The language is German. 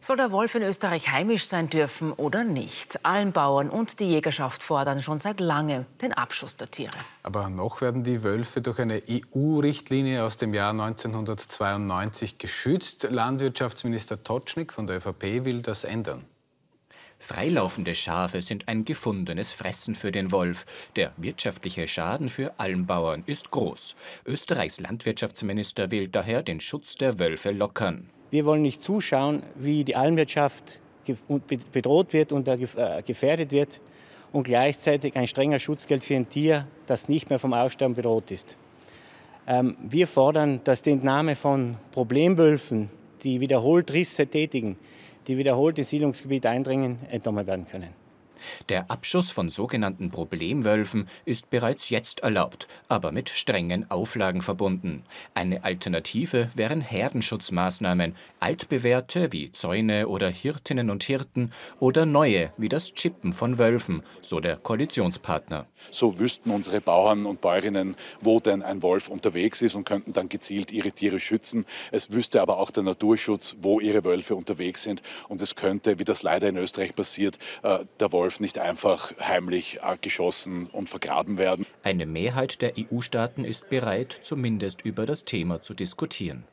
Soll der Wolf in Österreich heimisch sein dürfen oder nicht? Allen Bauern und die Jägerschaft fordern schon seit langem den Abschuss der Tiere. Aber noch werden die Wölfe durch eine EU-Richtlinie aus dem Jahr 1992 geschützt. Landwirtschaftsminister Totschnig von der ÖVP will das ändern. Freilaufende Schafe sind ein gefundenes Fressen für den Wolf. Der wirtschaftliche Schaden für Almbauern ist groß. Österreichs Landwirtschaftsminister will daher den Schutz der Wölfe lockern. Wir wollen nicht zuschauen, wie die Almwirtschaft bedroht wird und äh, gefährdet wird und gleichzeitig ein strenger Schutzgeld für ein Tier, das nicht mehr vom Aussterben bedroht ist. Ähm, wir fordern, dass die Entnahme von Problemwölfen, die wiederholt Risse tätigen, die wiederholt ins Siedlungsgebiet eindringen, entnommen werden können. Der Abschuss von sogenannten Problemwölfen ist bereits jetzt erlaubt, aber mit strengen Auflagen verbunden. Eine Alternative wären Herdenschutzmaßnahmen, altbewährte wie Zäune oder Hirtinnen und Hirten oder neue wie das Chippen von Wölfen, so der Koalitionspartner. So wüssten unsere Bauern und Bäuerinnen, wo denn ein Wolf unterwegs ist und könnten dann gezielt ihre Tiere schützen. Es wüsste aber auch der Naturschutz, wo ihre Wölfe unterwegs sind und es könnte, wie das leider in Österreich passiert, äh, der Wolf Wolf nicht einfach heimlich äh, geschossen und vergraben werden. Eine Mehrheit der EU-Staaten ist bereit, zumindest über das Thema zu diskutieren.